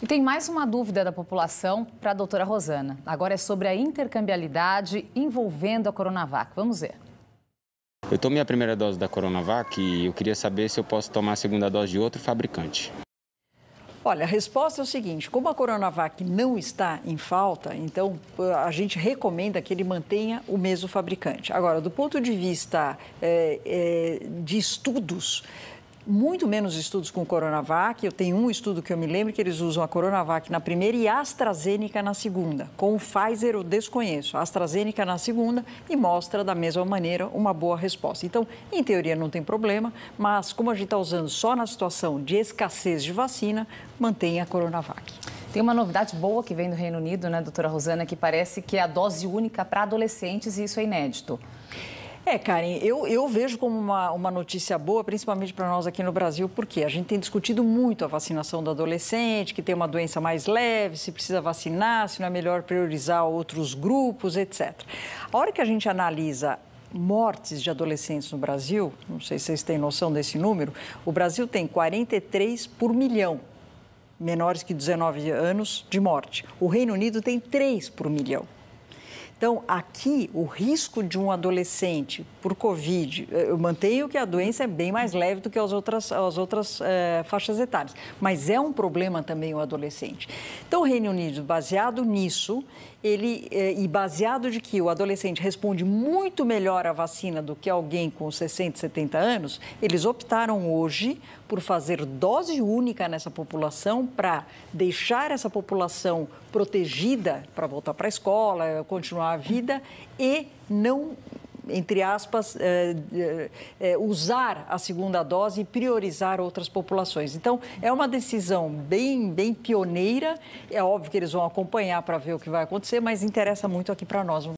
E tem mais uma dúvida da população para a doutora Rosana. Agora é sobre a intercambialidade envolvendo a Coronavac. Vamos ver. Eu tomei a primeira dose da Coronavac e eu queria saber se eu posso tomar a segunda dose de outro fabricante. Olha, a resposta é o seguinte: como a Coronavac não está em falta, então eh, a gente recomenda que ele mantenha o mesmo fabricante. Agora, do ponto de vista é, é, de estudos, muito menos estudos com Coronavac. Eu tenho um estudo que eu me lembro que eles usam a Coronavac na primeira e a AstraZeneca na segunda. Com o Pfizer eu desconheço. A AstraZeneca na segunda e mostra da mesma maneira uma boa resposta. Então, em teoria não tem problema, mas como a gente está usando só na situação de escassez de vacina, mantém a Coronavac. Tem uma novidade boa que vem do Reino Unido, né, doutora Rosana, que parece que é a dose única para adolescentes e isso é inédito. É, Karen, eu, eu vejo como uma, uma notícia boa, principalmente para nós aqui no Brasil, porque a gente tem discutido muito a vacinação do adolescente, que tem uma doença mais leve, se precisa vacinar, se não é melhor priorizar outros grupos, etc. A hora que a gente analisa mortes de adolescentes no Brasil, não sei se vocês têm noção desse número, o Brasil tem 43 por milhão menores que 19 anos de morte. O Reino Unido tem 3 por milhão. Então, aqui, o risco de um adolescente por Covid, eh, eu mantenho que a doença é bem mais leve do que as outras, as outras eh, faixas etárias, mas é um problema também o adolescente. Então, o Reino Unido, baseado nisso, ele, eh, e baseado de que o adolescente responde muito melhor à vacina do que alguém com 60, 70 anos, eles optaram hoje por fazer dose única nessa população para deixar essa população protegida para voltar para a escola, continuar a vida e não entre aspas, é, é, usar a segunda dose e priorizar outras populações. Então, é uma decisão bem, bem pioneira. É óbvio que eles vão acompanhar para ver o que vai acontecer, mas interessa muito aqui para nós.